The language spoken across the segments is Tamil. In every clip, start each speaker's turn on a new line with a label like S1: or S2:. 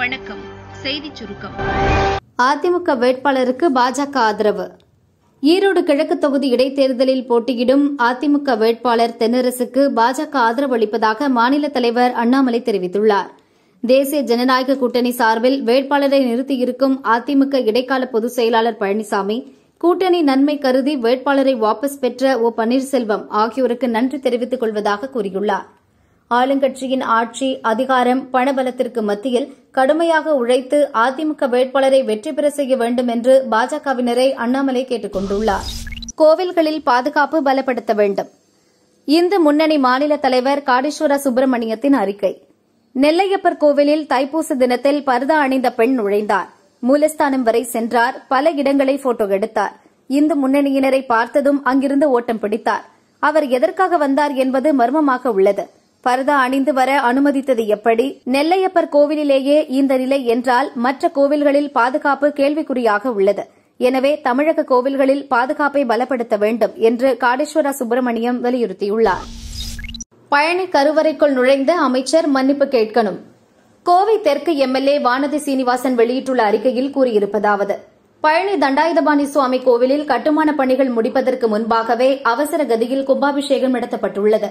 S1: வணக்கம் செய்தி சுருக்கம் அதிமுக வேட்பாளருக்கு பாஜக ஆதரவு ஈரோடு கிழக்கு தொகுதி இடைத்தேர்தலில் போட்டியிடும் அதிமுக வேட்பாளர் தென்னரசுக்கு பாஜக ஆதரவு அளிப்பதாக மாநில தலைவர் அண்ணாமலை தெரிவித்துள்ளார் தேசிய ஜனநாயக கூட்டணி சார்பில் வேட்பாளரை நிறுத்தியிருக்கும் அதிமுக இடைக்கால பொதுச் செயலாளர் பழனிசாமி கூட்டணி நன்மை கருதி வேட்பாளரை வாபஸ் பெற்ற ஓ பன்னீர்செல்வம் ஆகியோருக்கு நன்றி தெரிவித்துக் கொள்வதாக கூறியுள்ளாா் ஆளுங்கட்சியின் ஆட்சி அதிகாரம் பணபலத்திற்கு மத்தியில் கடுமையாக உழைத்து அதிமுக வேட்பாளரை வெற்றி பெற செய்ய வேண்டும் என்று பாஜகவினரை அண்ணாமலை கேட்டுக் கொண்டுள்ளார் கோவில்களில் பாதுகாப்பு பலப்படுத்த வேண்டும் இந்து முன்னணி மாநில தலைவர் காடீஸ்வர சுப்பிரமணியத்தின் அறிக்கை நெல்லையப்பர் கோவிலில் தைப்பூச தினத்தில் பரதா அணிந்த பெண் நுழைந்தார் மூலஸ்தானம் வரை சென்றார் பல இடங்களை போட்டோ எடுத்தார் இந்து முன்னணியினரை பார்த்ததும் அங்கிருந்து ஓட்டம் பிடித்தார் அவர் எதற்காக வந்தார் என்பது மர்மமாக உள்ளது பரதா அணிந்து வர அனுமதித்தது எப்படி நெல்லையப்பர் கோவிலிலேயே இந்த நிலை என்றால் மற்ற கோவில்களில் பாதுகாப்பு கேள்விக்குறியாக உள்ளது எனவே தமிழக கோவில்களில் பாதுகாப்பை பலப்படுத்த வேண்டும் என்று காடேஸ்வர சுப்பிரமணியம் வலியுறுத்தியுள்ளார் பழனி கருவறைக்குள் நுழைந்த அமைச்சர் மன்னிப்பு கேட்கணும் கோவை தெற்கு எம்எல்ஏ வானதி சீனிவாசன் வெளியிட்டுள்ள அறிக்கையில் கூறியிருப்பதாவது பழனி தண்டாயுதபாணி சுவாமி கோவிலில் கட்டுமான பணிகள் முடிப்பதற்கு முன்பாகவே அவசர கதியில் கும்பாபிஷேகம் நடத்தப்பட்டுள்ளது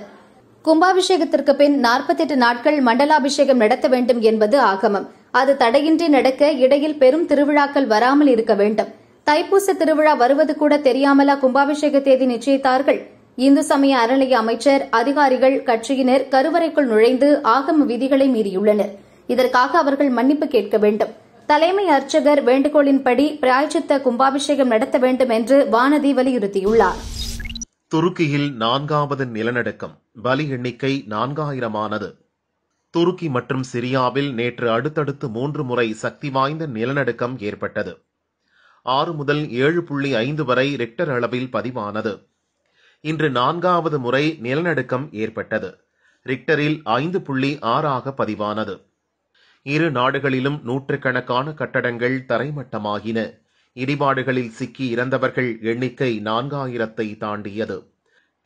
S1: கும்பாபிஷேகத்திற்கு பின் நாற்பத்தி எட்டு நாட்கள் மண்டலாபிஷேகம் நடத்த வேண்டும் என்பது ஆகமம் அது தடையின்றி நடக்க இடையில் பெரும் திருவிழாக்கள் வராமல் இருக்க வேண்டும் தைப்பூச திருவிழா வருவது கூட தெரியாமலா கும்பாபிஷேக தேதி நிச்சயித்தார்கள் இந்து சமய அறநிலைய அமைச்சர் அதிகாரிகள் கட்சியினர் கருவறைக்குள் நுழைந்து ஆகம விதிகளை மீறியுள்ளனர் இதற்காக அவர்கள் மன்னிப்பு கேட்க வேண்டும் தலைமை அர்ச்சகர் வேண்டுகோளின்படி பிராய்ச்சித்த கும்பாபிஷேகம் நடத்த வேண்டும் என்று வானதி வலியுறுத்தியுள்ளாா்
S2: துருக்கியில் நான்காவது நிலநடுக்கம் பலி எண்ணிக்கை நான்காயிரமானது துருக்கி மற்றும் சிரியாவில் நேற்று அடுத்தடுத்து மூன்று முறை சக்தி வாய்ந்த நிலநடுக்கம் ஏற்பட்டது ஆறு முதல் ஏழு புள்ளி ஐந்து வரை ரிக்டர் அளவில் பதிவானது இன்று நான்காவது முறை நிலநடுக்கம் ஏற்பட்டது ரிக்டரில் ஐந்து புள்ளி ஆறாக பதிவானது இரு நாடுகளிலும் நூற்றுக்கணக்கான கட்டடங்கள் தரைமட்டமாகின இடிபாடுகளில் சிக்கி இறந்தவர்கள் எண்ணிக்கை நான்காயிரத்தை தாண்டியது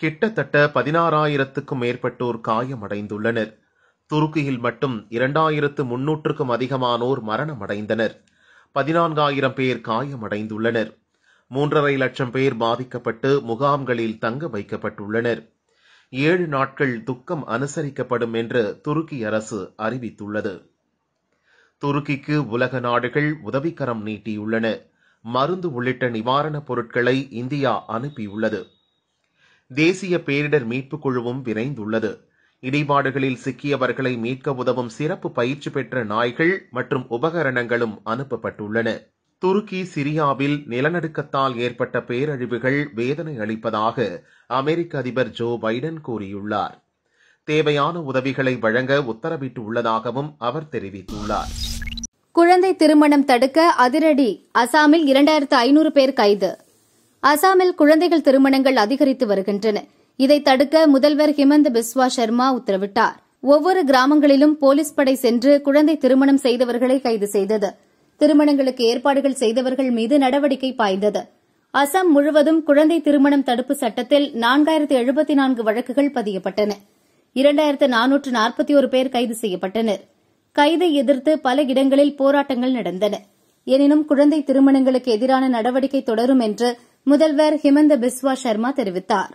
S2: கிட்டத்தட்ட பதினாறாயிரத்துக்கும் மேற்பட்டோர் காயமடைந்துள்ளனர் துருக்கியில் மட்டும் இரண்டாயிரத்து முன்னூற்றுக்கும் அதிகமானோர் மரணமடைந்தனர் பதினான்காயிரம் பேர் காயமடைந்துள்ளனர் மூன்றரை லட்சம் பேர் பாதிக்கப்பட்டு முகாம்களில் தங்க வைக்கப்பட்டுள்ளனர் ஏழு நாட்கள் துக்கம் அனுசரிக்கப்படும் என்று துருக்கி அரசு அறிவித்துள்ளது துருக்கிக்கு உலக நாடுகள் உதவிக்கரம் நீட்டியுள்ளன மருந்து உள்ளிட்ட நிவாரணப் பொருட்களை இந்தியா அனுப்பியுள்ளது தேசிய பேரிடர் மீட்புக் குழுவும் விரைந்துள்ளது இடிபாடுகளில் சிக்கியவர்களை மீட்க உதவும் சிறப்பு பயிற்சி பெற்ற நாய்கள் மற்றும் உபகரணங்களும் அனுப்பப்பட்டுள்ளன துருக்கி சிரியாவில் நிலநடுக்கத்தால் ஏற்பட்ட பேரழிவுகள் வேதனை அளிப்பதாக அமெரிக்க அதிபர் ஜோ பைடன் கூறியுள்ளார் தேவையான உதவிகளை வழங்க உத்தரவிட்டுள்ளதாகவும் அவர் தெரிவித்துள்ளார்
S1: குழந்தை திருமணம் தடுக்க அதிரடி அசாமில் இரண்டாயிரத்து ஐநூறு பேர் கைது அசாமில் குழந்தைகள் திருமணங்கள் அதிகரித்து வருகின்றன இதை தடுக்க முதல்வர் ஹிமந்த் பிஸ்வா சர்மா உத்தரவிட்டார் ஒவ்வொரு கிராமங்களிலும் போலீஸ் படை சென்று குழந்தை திருமணம் செய்தவர்களை கைது செய்தது திருமணங்களுக்கு ஏற்பாடுகள் செய்தவர்கள் மீது நடவடிக்கை பாய்ந்தது அசாம் முழுவதும் குழந்தை திருமணம் தடுப்பு சட்டத்தில் நான்காயிரத்து எழுபத்தி நான்கு வழக்குகள் பதியப்பட்டன இரண்டாயிரத்து நானூற்று நாற்பத்தி ஒரு பேர் கைது செய்யப்பட்டனா் கைதை எதிர்த்து பல இடங்களில் போராட்டங்கள் நடந்தன எனினும் குழந்தை திருமணங்களுக்கு எதிரான நடவடிக்கை தொடரும் என்று முதல்வர் ஹிமந்த பிஸ்வா சர்மா தெரிவித்தாா்